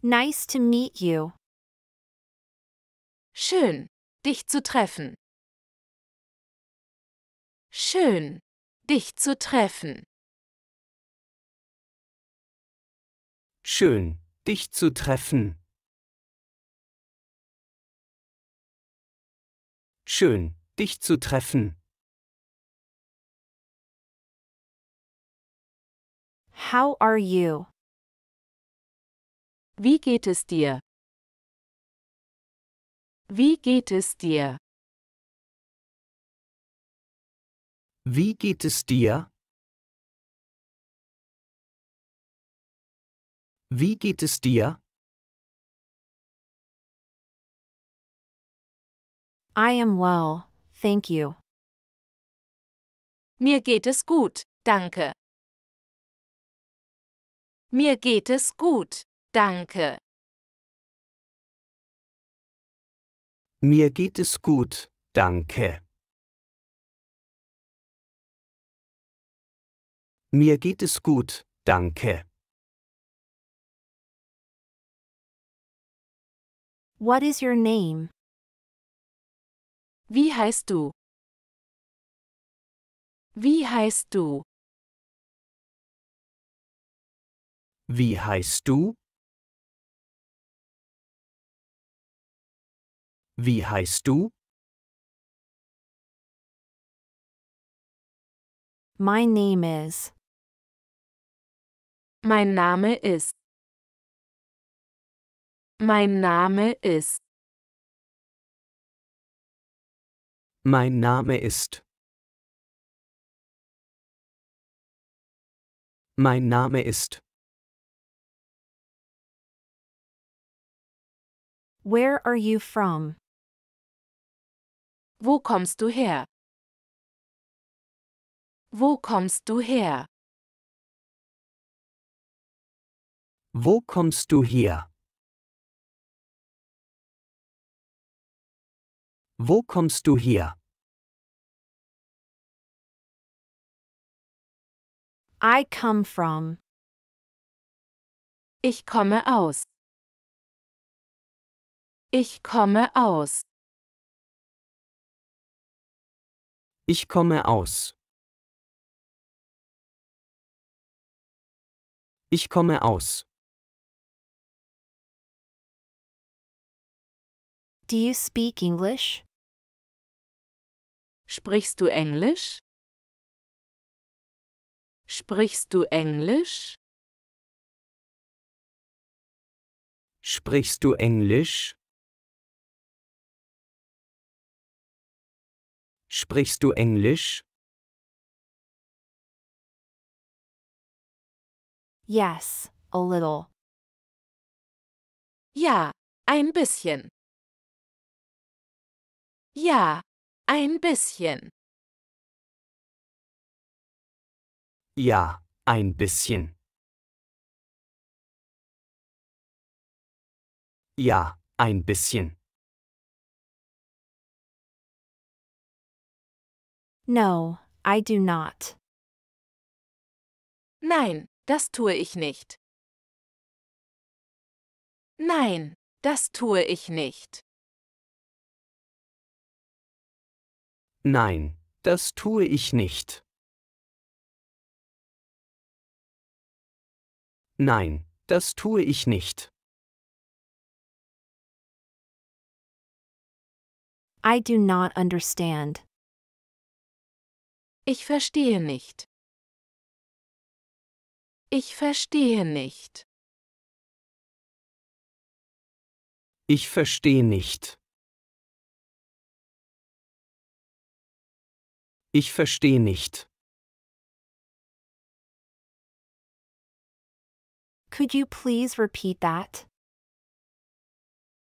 Nice to meet you. Schön, dich zu treffen. Schön, dich zu treffen. Schön, dich zu treffen. Schön, dich zu treffen. How are you? Wie geht es dir? Wie geht es dir? Wie geht es dir? Wie geht es dir? I am well, thank you. Mir geht es gut, danke. Mir geht es gut. Danke. Mir geht es gut, danke. Mir geht es gut, danke. What is your name? Wie heißt du? Wie heißt du? Wie heißt du? Wie heißt du? My name is. Mein Name ist. Mein Name ist. Mein Name ist. Mein Name ist. Where are you from? Wo kommst du her? Wo kommst du her? Wo kommst du her? Wo kommst du her? I come from. Ich komme aus. Ich komme aus. Ich komme aus. Ich komme aus. Do you speak English? Sprichst du Englisch? Sprichst du Englisch? Sprichst du Englisch? Sprichst du Englisch? Yes, a little. Ja, ein bisschen. Ja, ein bisschen. Ja, ein bisschen. Ja, ein bisschen. No, I do not. Nein, das tue ich nicht. Nein, das tue ich nicht. Nein, das tue ich nicht. Nein, das tue ich nicht. I do not understand. Ich verstehe nicht. Ich verstehe nicht. Ich verstehe nicht. Ich verstehe nicht. Could you please repeat that?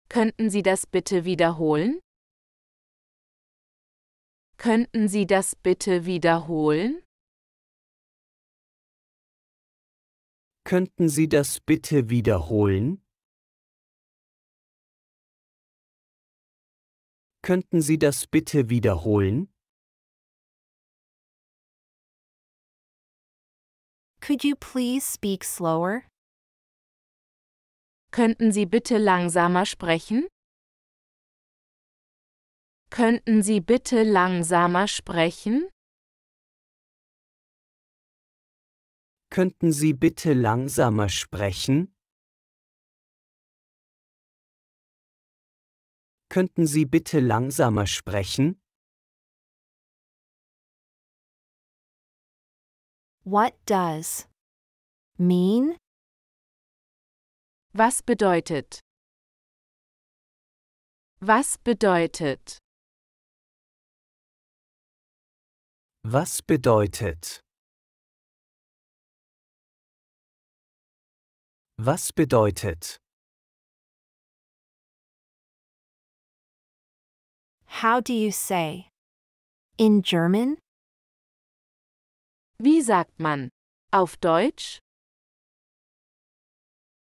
Könnten Sie das bitte wiederholen? Könnten Sie das bitte wiederholen? Könnten Sie das bitte wiederholen? Könnten Sie das bitte wiederholen? Could you please speak slower? Könnten Sie bitte langsamer sprechen? Könnten Sie bitte langsamer sprechen? Könnten Sie bitte langsamer sprechen? Könnten Sie bitte langsamer sprechen? What does mean? Was bedeutet? Was bedeutet? Was bedeutet? Was bedeutet? How do you say? In German? Wie sagt man? Auf Deutsch?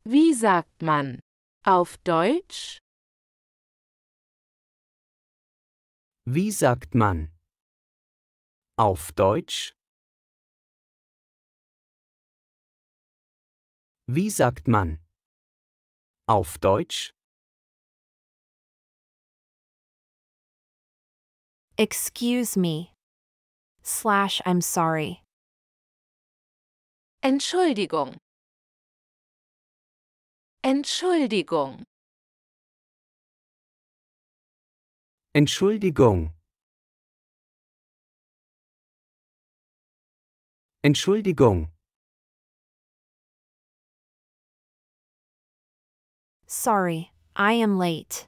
Wie sagt man? Auf Deutsch? Wie sagt man? Auf Deutsch? Wie sagt man? Auf Deutsch? Excuse me. Slash I'm sorry. Entschuldigung. Entschuldigung. Entschuldigung. Entschuldigung. Sorry, I am late.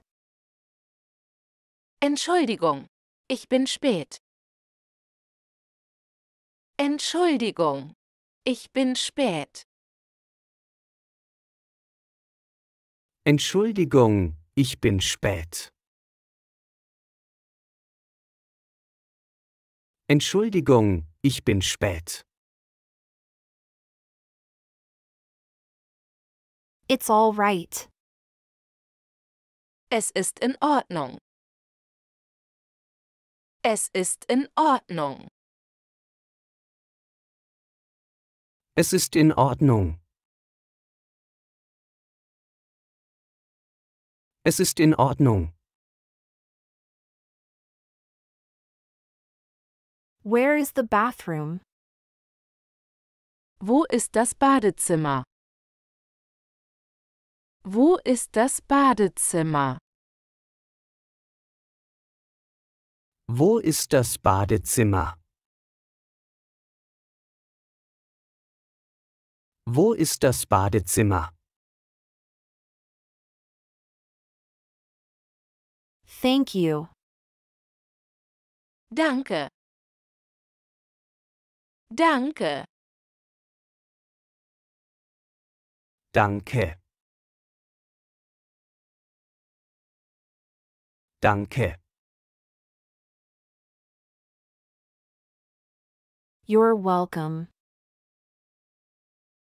Entschuldigung, ich bin spät. Entschuldigung, ich bin spät. Entschuldigung, ich bin spät. Entschuldigung, ich bin spät. It's all right. Es ist in Ordnung. Es ist in Ordnung. Es ist in Ordnung. Es ist in Ordnung. Where is the bathroom? Wo ist das Badezimmer? Wo ist das Badezimmer? Wo ist das Badezimmer? Wo ist das Badezimmer? Thank you. Danke. Danke. Danke. Danke. You're welcome.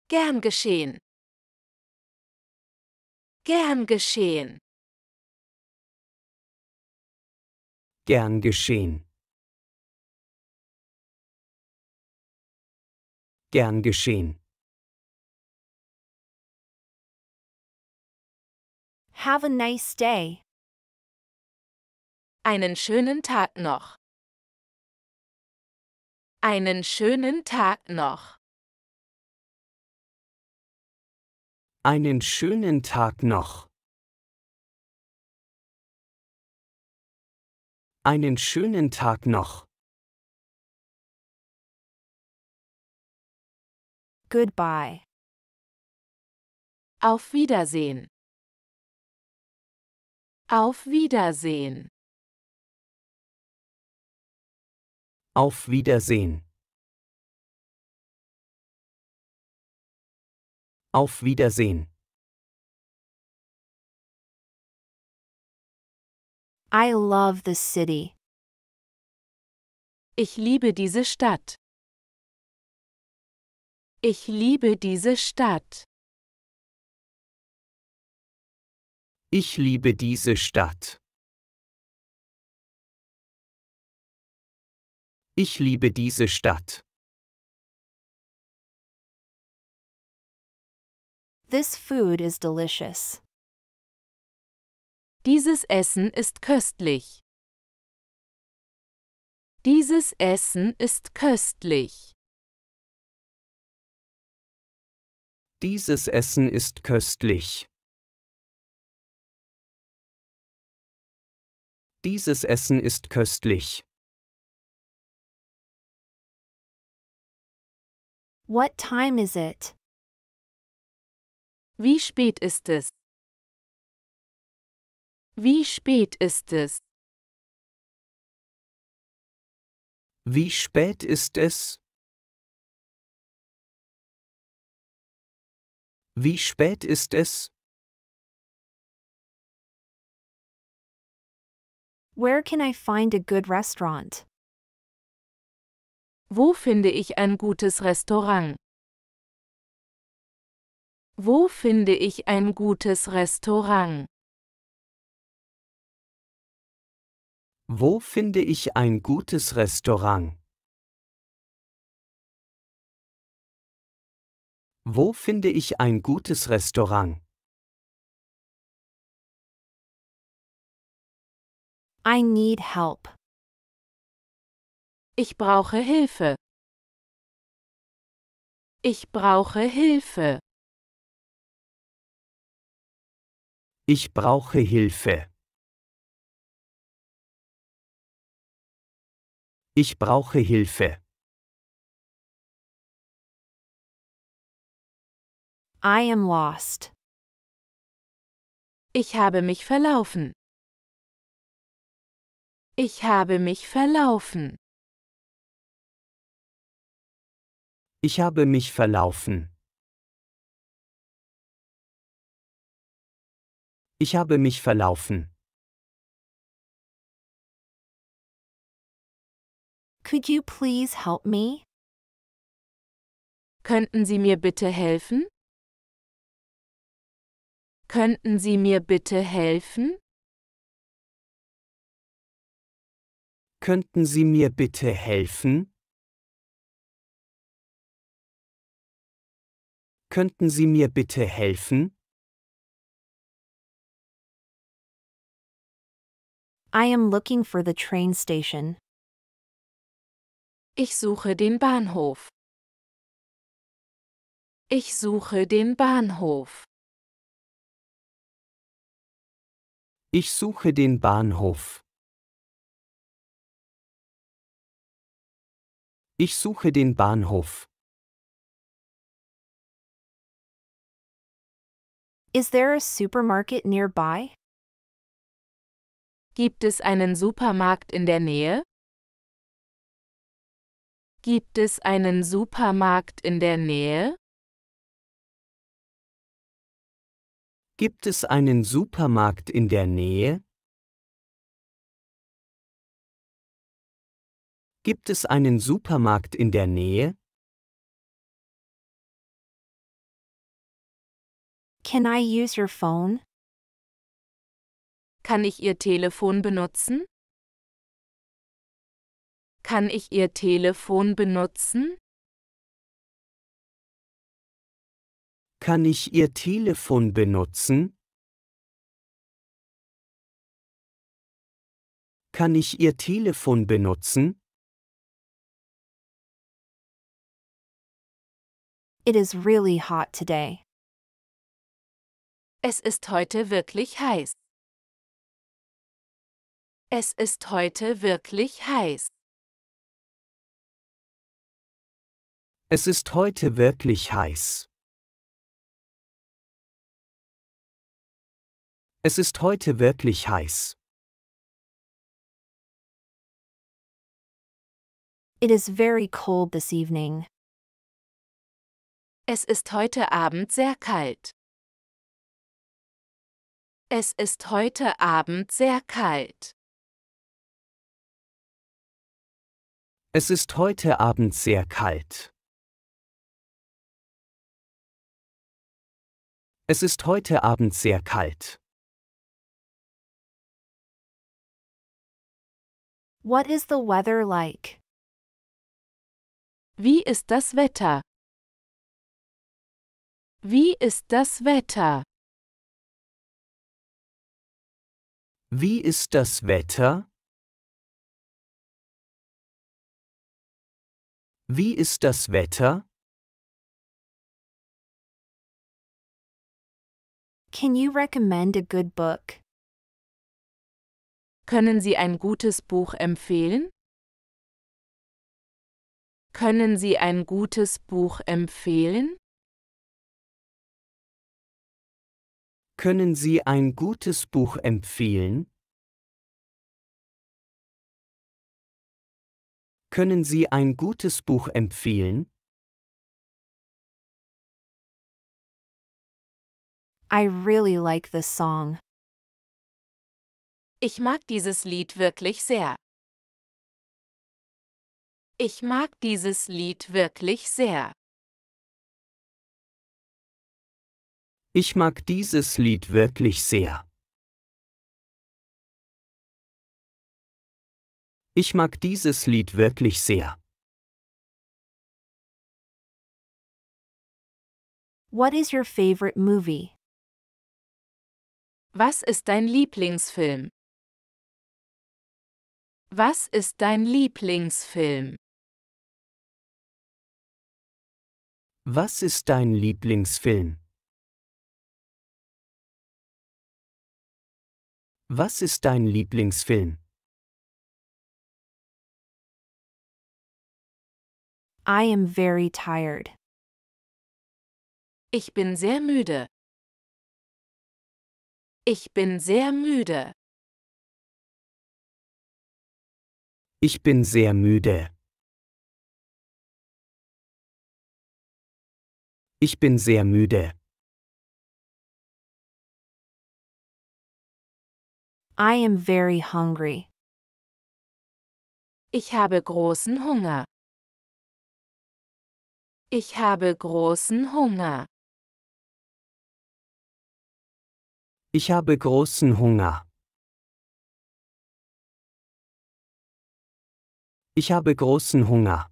Gern geschehen. Gern geschehen. Gern geschehen. Gern geschehen. Have a nice day. Einen schönen Tag noch. Einen schönen Tag noch. Einen schönen Tag noch. Einen schönen Tag noch. Goodbye. Auf Wiedersehen. Auf Wiedersehen. Auf Wiedersehen. Auf Wiedersehen. I love the city. Ich liebe diese Stadt. Ich liebe diese Stadt. Ich liebe diese Stadt. Ich liebe diese Stadt. This food is delicious. Dieses Essen ist köstlich. Dieses Essen ist köstlich. Dieses Essen ist köstlich. Dieses Essen ist köstlich. What time is it? Wie spät ist es? Wie spät ist es? Wie spät ist es? Wie spät ist es? Where can I find a good restaurant? Wo finde ich ein gutes Restaurant? Wo finde ich ein gutes Restaurant? Wo finde ich ein gutes Restaurant? Wo finde ich ein gutes Restaurant? I need help. Ich brauche Hilfe. Ich brauche Hilfe. Ich brauche Hilfe. Ich brauche Hilfe. I am lost. Ich habe mich verlaufen. Ich habe mich verlaufen. Ich habe mich verlaufen. Ich habe mich verlaufen. Could you please help me? Könnten Sie mir bitte helfen? Könnten Sie mir bitte helfen? Könnten Sie mir bitte helfen? Könnten Sie mir bitte helfen? I am looking for the train station. Ich suche den Bahnhof. Ich suche den Bahnhof. Ich suche den Bahnhof. Ich suche den Bahnhof. Is there a supermarket nearby? Gibt es einen Supermarkt in der Nähe? Gibt es einen Supermarkt in der Nähe? Gibt es einen Supermarkt in der Nähe? Gibt es einen Supermarkt in der Nähe? Can I use your phone? Kann ich Ihr Telefon benutzen? Kann ich Ihr Telefon benutzen? Kann ich Ihr Telefon benutzen? Kann ich Ihr Telefon benutzen? It is really hot today. Es ist heute wirklich heiß. Es ist heute wirklich heiß. Es ist heute wirklich heiß. Es ist heute wirklich heiß. It is very cold this evening. Es ist heute Abend sehr kalt. Es ist heute Abend sehr kalt. Es ist heute Abend sehr kalt. Es ist heute Abend sehr kalt. What is the weather like? Wie ist das Wetter? Wie ist das Wetter? Wie ist das Wetter? Wie ist das Wetter? Can you recommend a good book? Können Sie ein gutes Buch empfehlen? Können Sie ein gutes Buch empfehlen? Können Sie ein gutes Buch empfehlen? Können Sie ein gutes Buch empfehlen? I really like this song. Ich mag dieses Lied wirklich sehr. Ich mag dieses Lied wirklich sehr. Ich mag dieses Lied wirklich sehr. Ich mag dieses Lied wirklich sehr. What is your favorite movie? Was ist dein Lieblingsfilm? Was ist dein Lieblingsfilm? Was ist dein Lieblingsfilm? Was ist dein Lieblingsfilm? I am very tired. Ich bin sehr müde. Ich bin sehr müde. Ich bin sehr müde. Ich bin sehr müde. I am very hungry. Ich habe großen Hunger. Ich habe großen Hunger. Ich habe großen Hunger. Ich habe großen Hunger.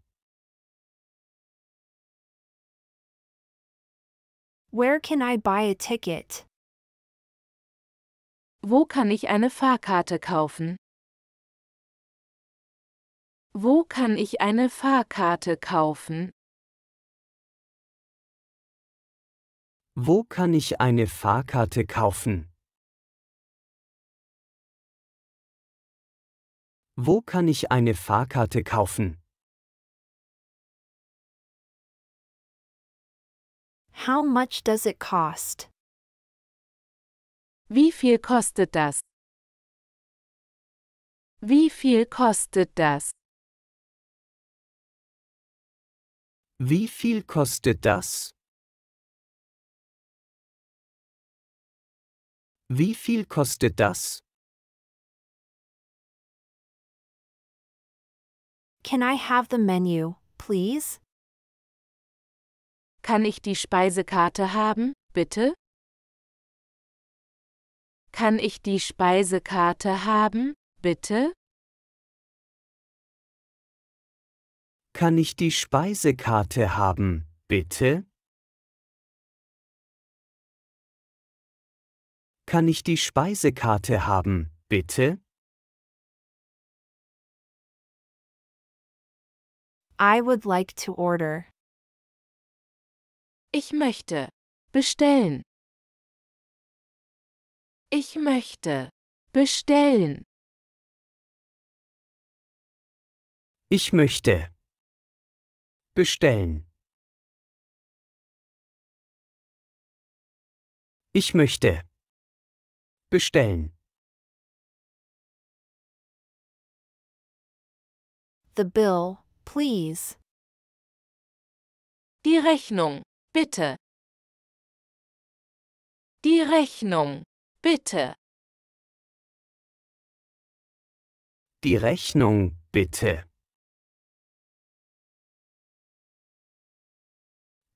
Where can I buy a ticket? Wo kann ich eine Fahrkarte kaufen? Wo kann ich eine Fahrkarte kaufen? Wo kann ich eine Fahrkarte kaufen? Wo kann ich eine Fahrkarte kaufen? How much does it cost? Wie viel kostet das? Wie viel kostet das? Wie viel kostet das? Wie viel kostet das? Can I have the menu, please? Kann ich die Speisekarte haben, bitte? Kann ich die Speisekarte haben, bitte? Kann ich die Speisekarte haben, bitte? Kann ich die Speisekarte haben, bitte? I would like to order. Ich möchte bestellen. Ich möchte bestellen. Ich möchte bestellen. Ich möchte bestellen. The bill, please. Die Rechnung, bitte. Die Rechnung bitte. Die Rechnung, bitte.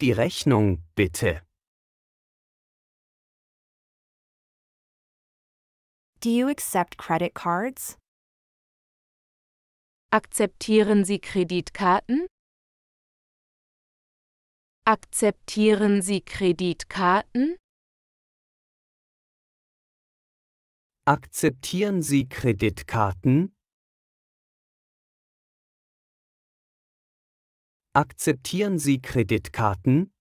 Die Rechnung, bitte. Do you accept credit cards? Akzeptieren Sie Kreditkarten? Akzeptieren Sie Kreditkarten? Akzeptieren Sie Kreditkarten? Akzeptieren Sie Kreditkarten?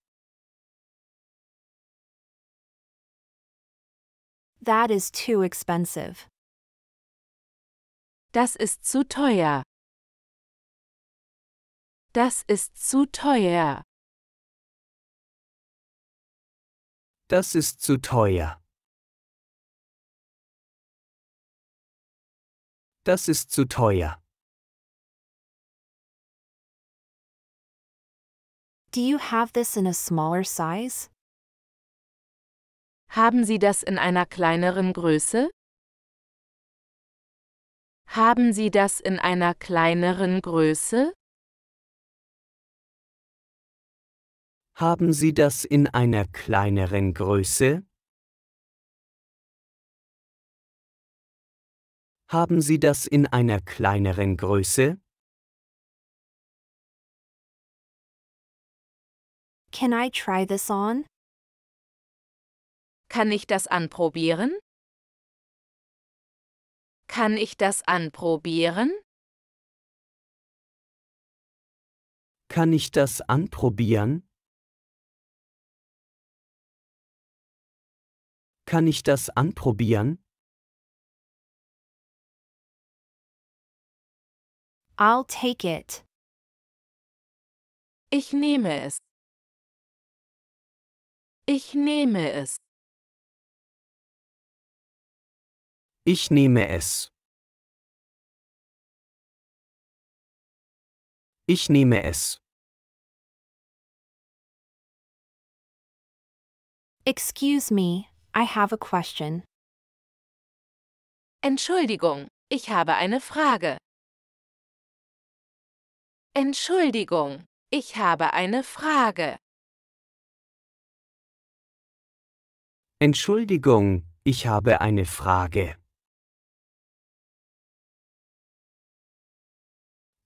That is too expensive. Das ist zu teuer. Das ist zu teuer. Das ist zu teuer. Das ist zu teuer. Do you have this in a smaller size? Haben Sie das in einer kleineren Größe? Haben Sie das in einer kleineren Größe? Haben Sie das in einer kleineren Größe? Haben Sie das in einer kleineren Größe? Can I try this on? Kann ich das anprobieren? Kann ich das anprobieren? Kann ich das anprobieren? Kann ich das anprobieren? I'll take it. Ich nehme es. Ich nehme es. Ich nehme es. Ich nehme es. Excuse me, I have a question. Entschuldigung, ich habe eine Frage. Entschuldigung, ich habe eine Frage. Entschuldigung, ich habe eine Frage.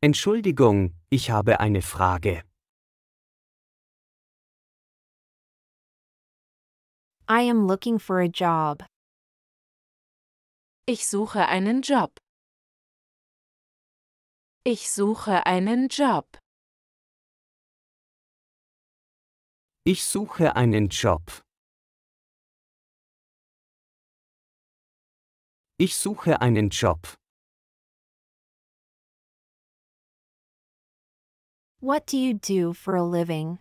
Entschuldigung, ich habe eine Frage. I am looking for a job. Ich suche einen Job. Ich suche einen Job. Ich suche einen Job. Ich suche einen Job. What do you do for a living?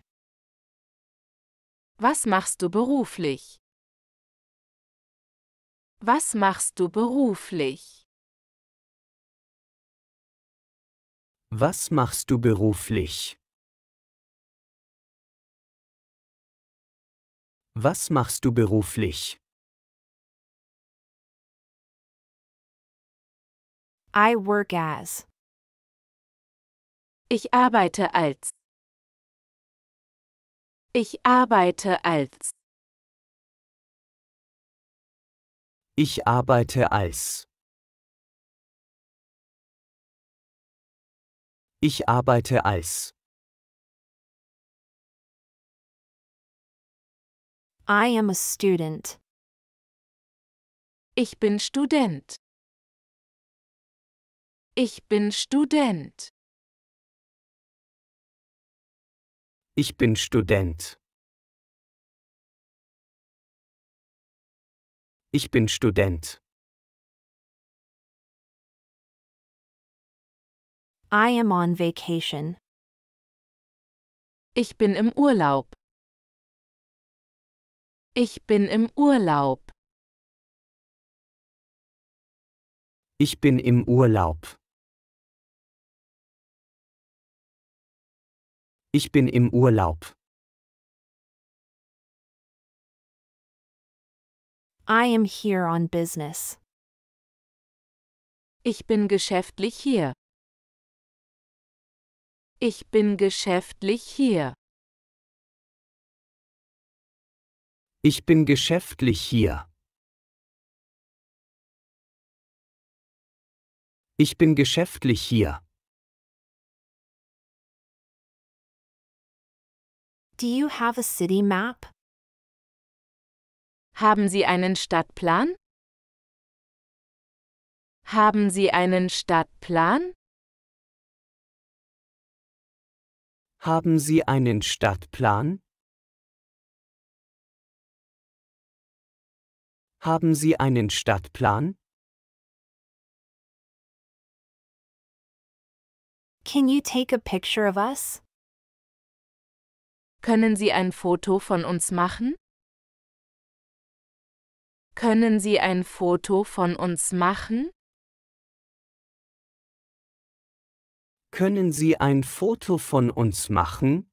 Was machst du beruflich? Was machst du beruflich? Was machst du beruflich? Was machst du beruflich? I work as. Ich arbeite als. Ich arbeite als. Ich arbeite als. Ich arbeite als. I am a student. Ich bin Student. Ich bin Student. Ich bin Student. Ich bin Student. I am on vacation. Ich bin im Urlaub. Ich bin im Urlaub. Ich bin im Urlaub. Ich bin im Urlaub. I am here on business. Ich bin geschäftlich hier. Ich bin geschäftlich hier. Ich bin geschäftlich hier. Ich bin geschäftlich hier. Do you have a city map? Haben Sie einen Stadtplan? Haben Sie einen Stadtplan? Haben Sie einen Stadtplan? Haben Sie einen Stadtplan? Can you take a picture of us? Können Sie ein Foto von uns machen? Können Sie ein Foto von uns machen? Können Sie ein Foto von uns machen?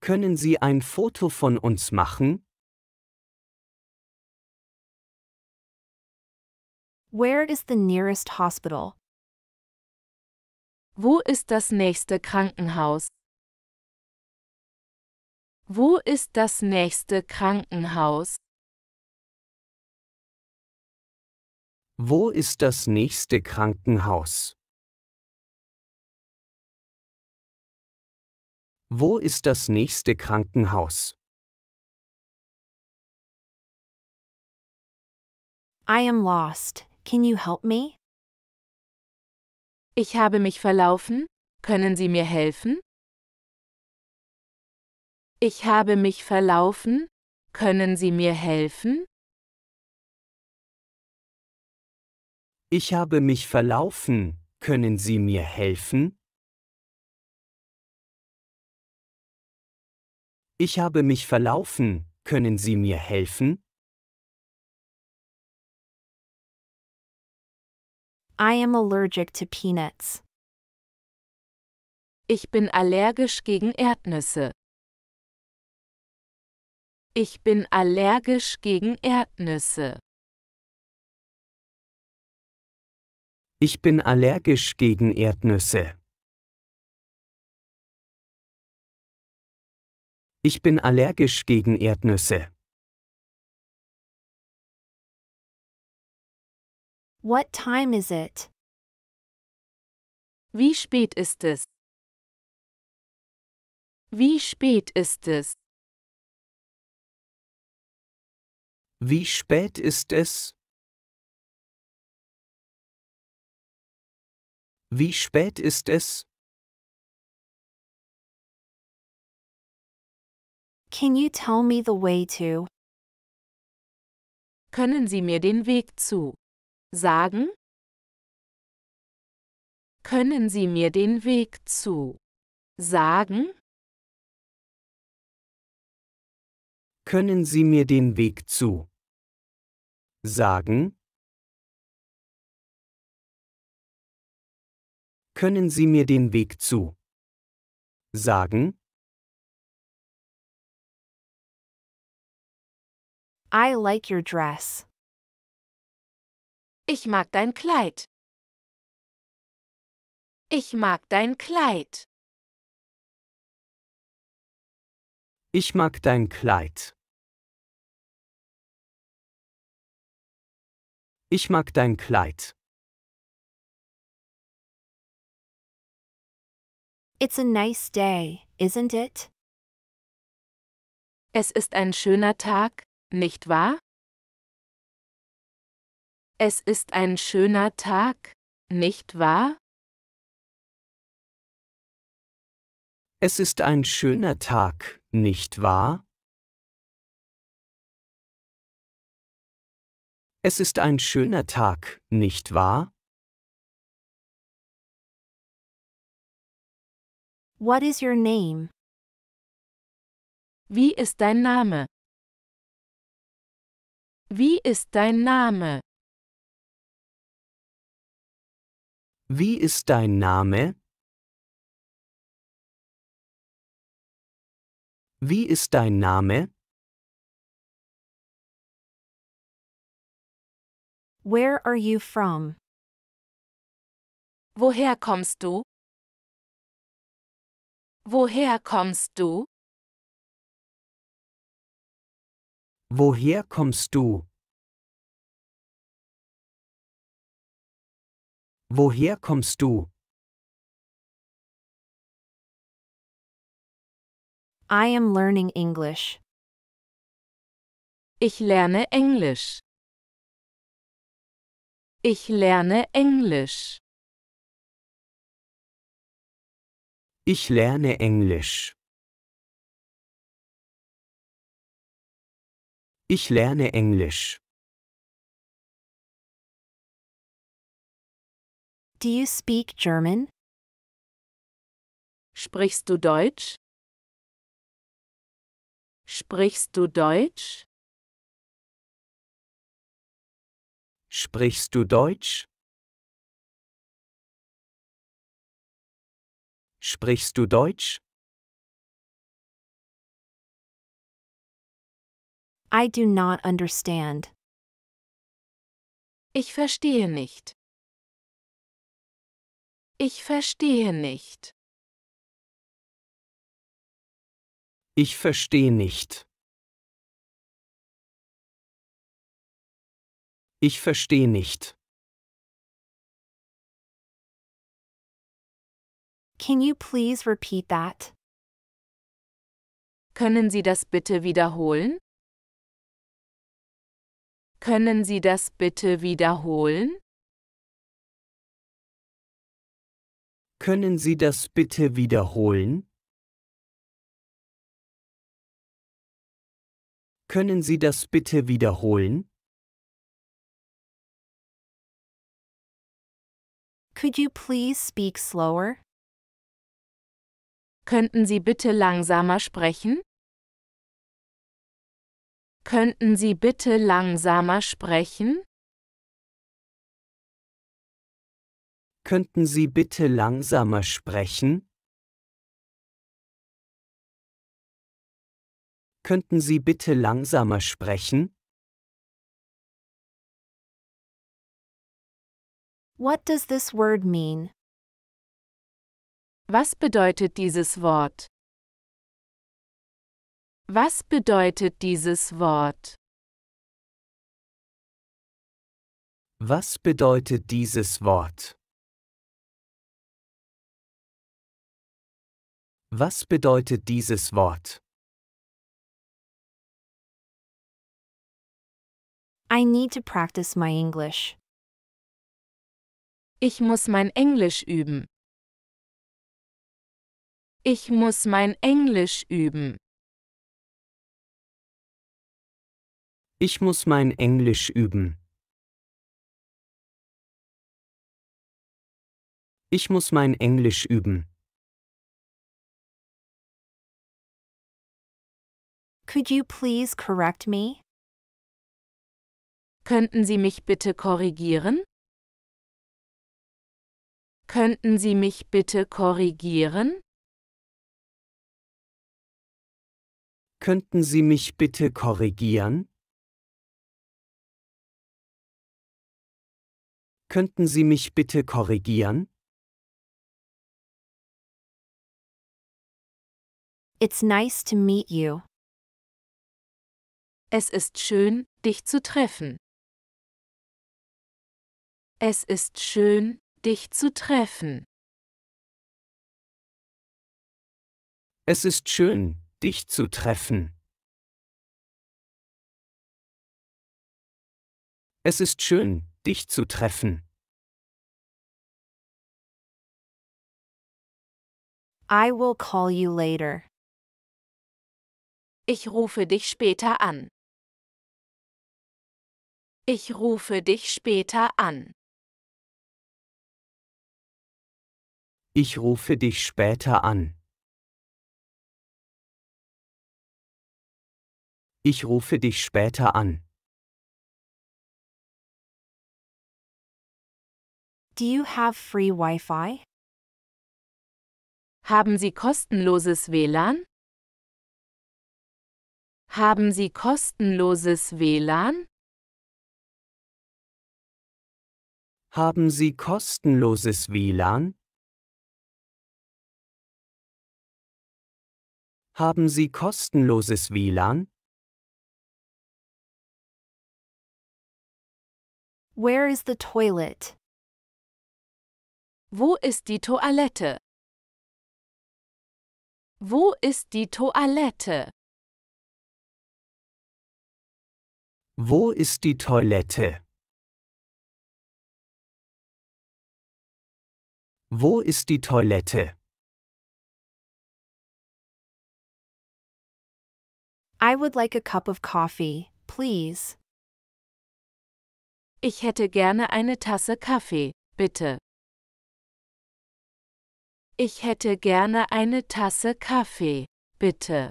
Können Sie ein Foto von uns machen? Where is the nearest hospital? Wo ist das nächste Krankenhaus? Wo ist das nächste Krankenhaus? Wo ist das nächste Krankenhaus? Wo ist das nächste Krankenhaus? I am lost. Can you help me? Ich habe mich verlaufen. Können Sie mir helfen? Ich habe mich verlaufen. Können Sie mir helfen? Ich habe mich verlaufen, können Sie mir helfen? Ich habe mich verlaufen, können Sie mir helfen? I am allergic to peanuts. Ich bin allergisch gegen Erdnüsse. Ich bin allergisch gegen Erdnüsse. Ich bin allergisch gegen Erdnüsse. Ich bin allergisch gegen Erdnüsse. What time is it? Wie spät ist es? Wie spät ist es? Wie spät ist es? Wie spät ist es? Can you tell me the way to? Können Sie mir den Weg zu sagen? Können Sie mir den Weg zu sagen? Können Sie mir den Weg zu sagen? Können Sie mir den Weg zu sagen? I like your dress. Ich mag dein Kleid. Ich mag dein Kleid. Ich mag dein Kleid. Ich mag dein Kleid. Ich mag dein Kleid. It's a nice day, isn't it? Es ist ein schöner Tag, nicht wahr? Es ist ein schöner Tag, nicht wahr? Es ist ein schöner Tag, nicht wahr? Es ist ein schöner Tag, nicht wahr? What is your name? Wie ist dein Name? Wie ist dein Name? Wie ist dein Name? Wie ist dein Name? Where are you from? Woher kommst du? Woher kommst du? Woher kommst du? Woher kommst du? I am learning English. Ich lerne Englisch. Ich lerne Englisch. Ich lerne Englisch. Ich lerne Englisch. Do you speak German? Sprichst du Deutsch? Sprichst du Deutsch? Sprichst du Deutsch? Sprichst du Deutsch? I do not understand. Ich verstehe nicht. Ich verstehe nicht. Ich verstehe nicht. Ich verstehe nicht. Can you please repeat that? Können Sie das bitte wiederholen? Können Sie das bitte wiederholen? Können Sie das bitte wiederholen? Können Sie das bitte wiederholen? Could you please speak slower? Könnten Sie bitte langsamer sprechen? Könnten Sie bitte langsamer sprechen? Könnten Sie bitte langsamer sprechen? Könnten Sie bitte langsamer sprechen? What does this word mean? Was bedeutet dieses Wort? Was bedeutet dieses Wort? Was bedeutet dieses Wort? Was bedeutet dieses Wort? I need to practice my English. Ich muss mein Englisch üben. Ich muss mein Englisch üben. Ich muss mein Englisch üben. Ich muss mein Englisch üben. Could you please correct me? Könnten Sie mich bitte korrigieren? Könnten Sie mich bitte korrigieren? Könnten Sie mich bitte korrigieren? Könnten Sie mich bitte korrigieren? It's nice to meet you. Es ist schön, dich zu treffen. Es ist schön, dich zu treffen. Es ist schön, dich zu treffen. Es ist schön, dich zu treffen. I will call you later. Ich rufe dich später an. Ich rufe dich später an. Ich rufe dich später an. Ich rufe dich später an. Do you have free Wi-Fi? Haben Sie kostenloses WLAN? Haben Sie kostenloses WLAN? Haben Sie kostenloses WLAN? Haben Sie kostenloses WLAN? Where is the toilet? Wo ist er die Toilette? Wo ist er die Toilette? Wo ist er die Toilette? Wo ist die Toilette? I would like a cup of coffee, please. Ich hätte gerne eine Tasse Kaffee, bitte. Ich hätte gerne eine Tasse Kaffee, bitte.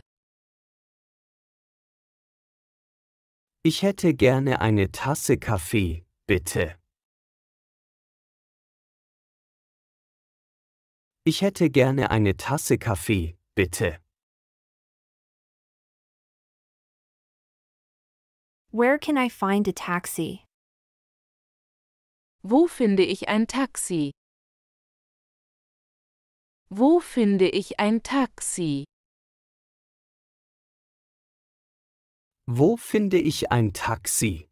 Ich hätte gerne eine Tasse Kaffee, bitte. Ich hätte gerne eine Tasse Kaffee, bitte. Where can I find a taxi? Wo finde ich ein Taxi? Wo finde ich ein Taxi? Wo finde ich ein Taxi?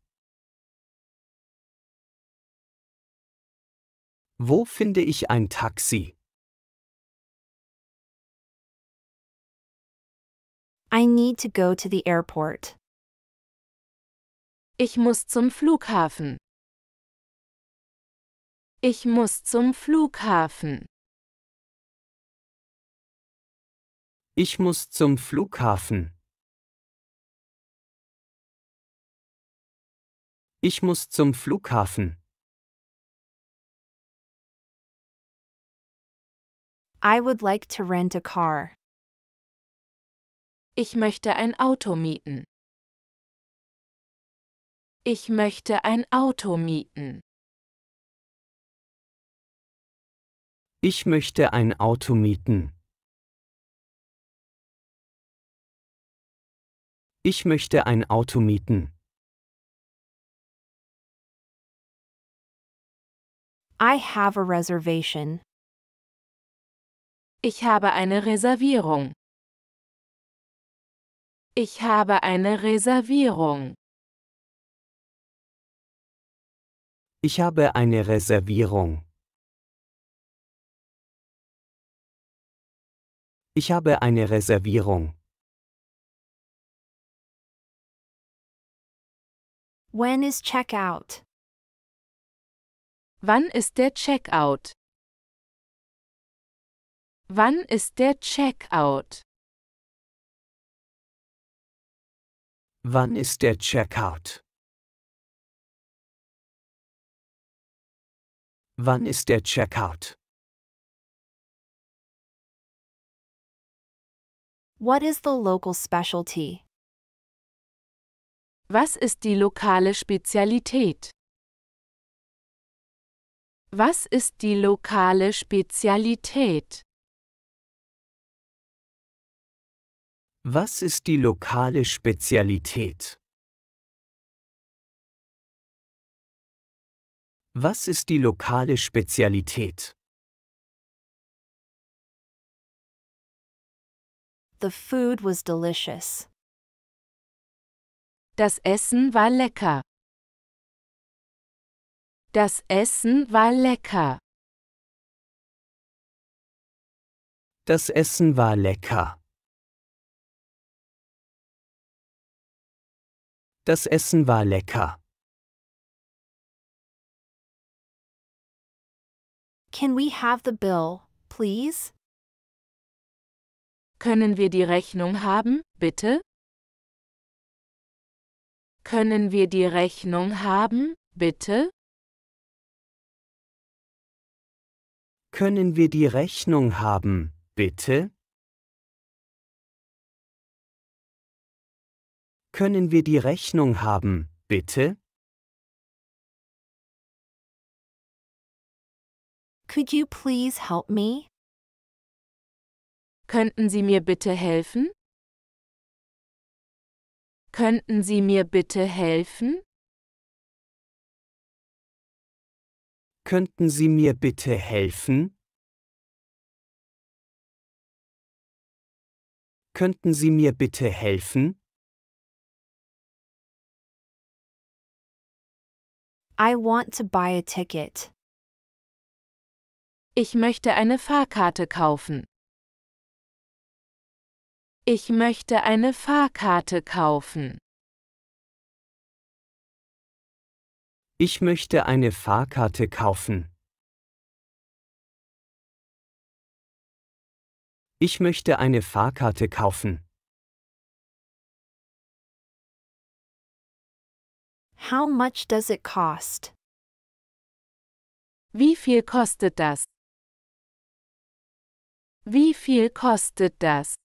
Wo finde ich ein Taxi? I need to go to the airport. Ich muss zum Flughafen. Ich muss zum Flughafen. Ich muss zum Flughafen. Ich muss zum Flughafen. I would like to rent a car. Ich möchte ein Auto mieten. Ich möchte ein Auto mieten. Ich möchte ein Auto mieten. Ich möchte ein Auto mieten. I have a reservation. Ich habe eine Reservierung. Ich habe eine Reservierung. Ich habe eine Reservierung. Ich habe eine Reservierung. When is checkout? Wann ist der Checkout? Wann ist der Checkout? Wann ist der Checkout? Wann ist der Checkout? What is the local specialty? Was ist die lokale Spezialität? Was ist die lokale Spezialität? Was ist die lokale Spezialität? Was ist die lokale Spezialität? The food was delicious. Das Essen war lecker. Das Essen war lecker. Das Essen war lecker. Das Essen war lecker. Can we have the bill, please? Können wir die Rechnung haben, bitte? Können wir die Rechnung haben, bitte? Können wir die Rechnung haben, bitte? Können wir die Rechnung haben, bitte? Could you please help me? Könnten Sie mir bitte helfen? Könnten Sie mir bitte helfen? Könnten Sie mir bitte helfen? Könnten Sie mir bitte helfen? I want to buy a ticket. Ich möchte eine Fahrkarte kaufen. Ich möchte eine Fahrkarte kaufen. Ich möchte eine Fahrkarte kaufen. Ich möchte eine Fahrkarte kaufen. How much does it cost? Wie viel kostet das? Wie viel kostet das?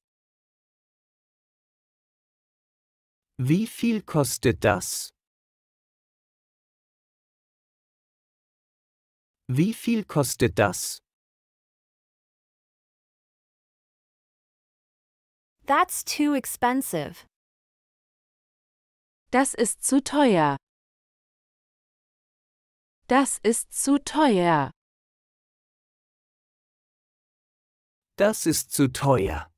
Wie viel kostet das? Wie viel kostet das? That's too expensive. Das ist zu teuer. Das ist zu teuer. Das ist zu teuer.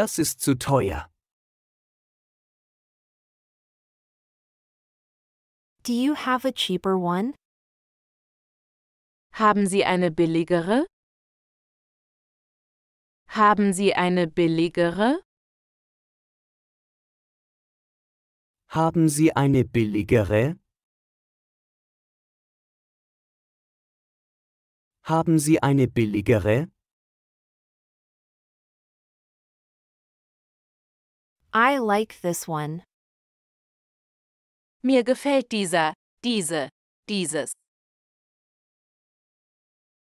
Das ist zu teuer. Do you have a cheaper one? Haben Sie eine billigere? Haben Sie eine billigere? Haben Sie eine billigere? Haben Sie eine billigere? I like this one. Mir gefällt dieser, diese, dieses.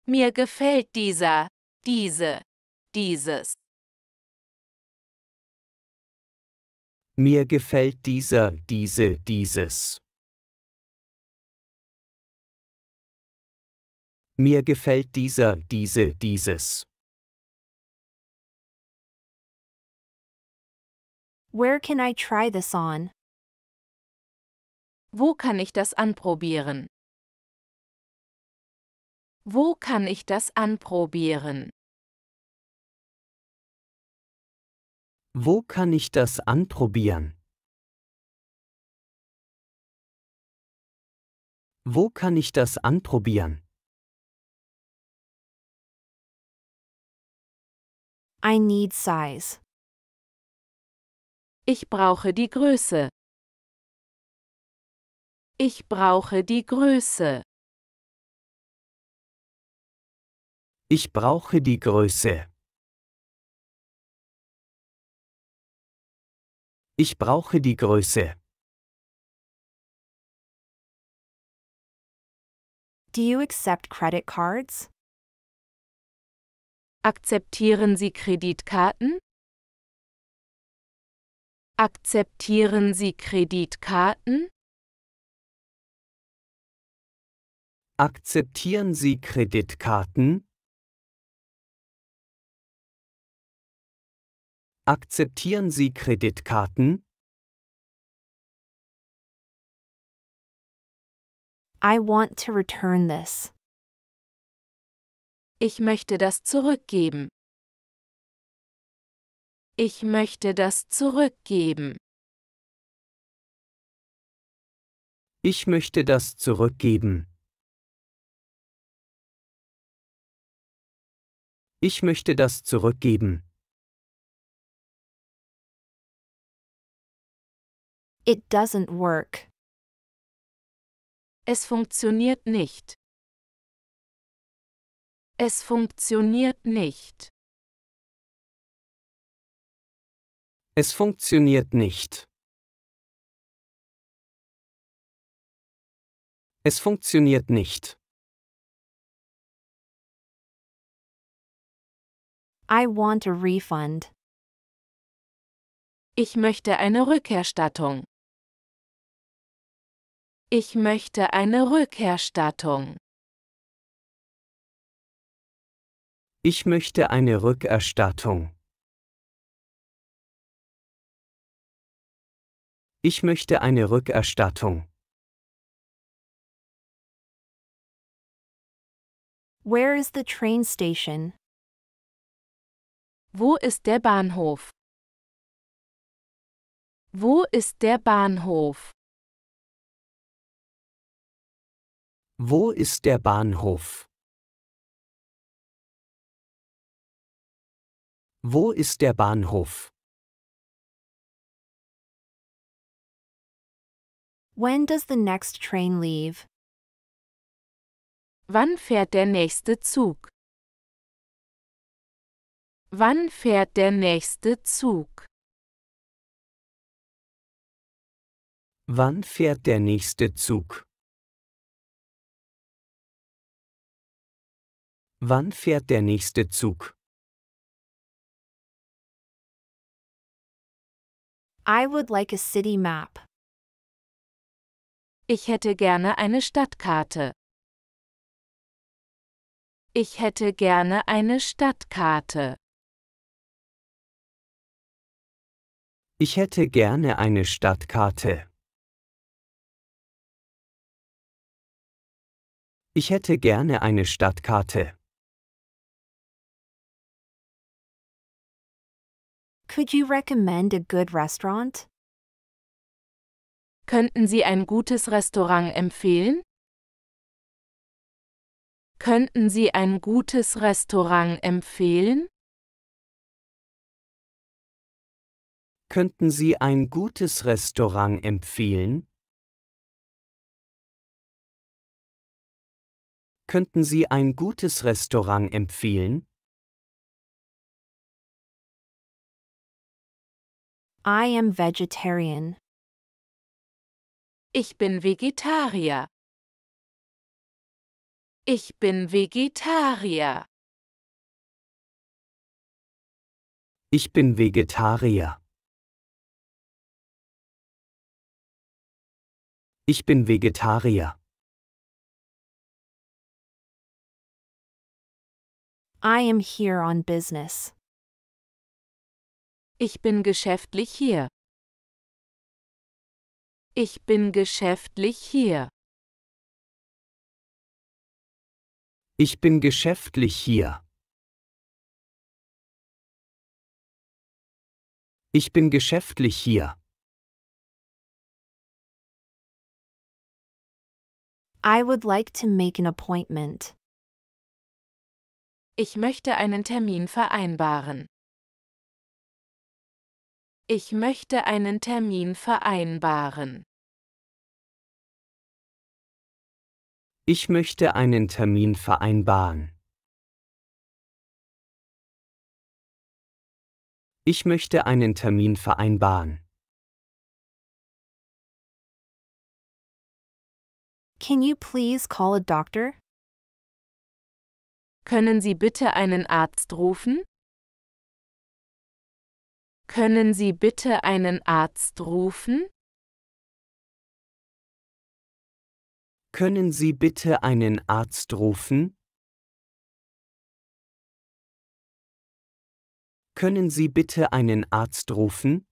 Mir gefällt dieser, diese, dieses. Mir gefällt dieser, diese, dieses. Mir gefällt dieser, diese, dieses. Where can I try this on? Wo kann ich das anprobieren? Wo kann ich das anprobieren? Wo kann ich das anprobieren? Wo kann ich das anprobieren? I need size. Ich brauche die Größe. Ich brauche die Größe. Ich brauche die Größe. Ich brauche die Größe. Do you accept credit cards? Akzeptieren Sie Kreditkarten? Akzeptieren Sie Kreditkarten? Akzeptieren Sie Kreditkarten? Akzeptieren Sie Kreditkarten? I want to return this. Ich möchte das zurückgeben. Ich möchte das zurückgeben. Ich möchte das zurückgeben. Ich möchte das zurückgeben. It doesn't work. Es funktioniert nicht. Es funktioniert nicht. Es funktioniert nicht. Es funktioniert nicht. I want a refund. Ich möchte eine Rückerstattung. Ich möchte eine Rückerstattung. Ich möchte eine Rückerstattung. Ich möchte eine Rückerstattung. Where is the train station? Wo ist der Bahnhof? Wo ist der Bahnhof? Wo ist der Bahnhof? Wo ist der Bahnhof? When does the next train leave? Wann fährt der nächste Zug? Wann fährt der nächste Zug? Wann fährt der nächste Zug? Wann fährt der nächste Zug? I would like a city map. Ich hätte gerne eine Stadtkarte. Ich hätte gerne eine Stadtkarte. Ich hätte gerne eine Stadtkarte. Ich hätte gerne eine Stadtkarte. Could you recommend a good restaurant? Könnten Sie ein gutes Restaurant empfehlen? Könnten Sie ein gutes Restaurant empfehlen? Könnten Sie ein gutes Restaurant empfehlen? Könnten Sie ein gutes Restaurant empfehlen? I am vegetarian. Ich bin Vegetarier. Ich bin Vegetarier. Ich bin Vegetarier. Ich bin Vegetarier. I am here on business. Ich bin geschäftlich hier. Ich bin geschäftlich hier. Ich bin geschäftlich hier. Ich bin geschäftlich hier. I would like to make an appointment. Ich möchte einen Termin vereinbaren. Ich möchte einen Termin vereinbaren. Ich möchte einen Termin vereinbaren. Ich möchte einen Termin vereinbaren. Can you please call a doctor? Können Sie bitte einen Arzt rufen? Können Sie bitte einen Arzt rufen? Können Sie bitte einen Arzt rufen? Können Sie bitte einen Arzt rufen?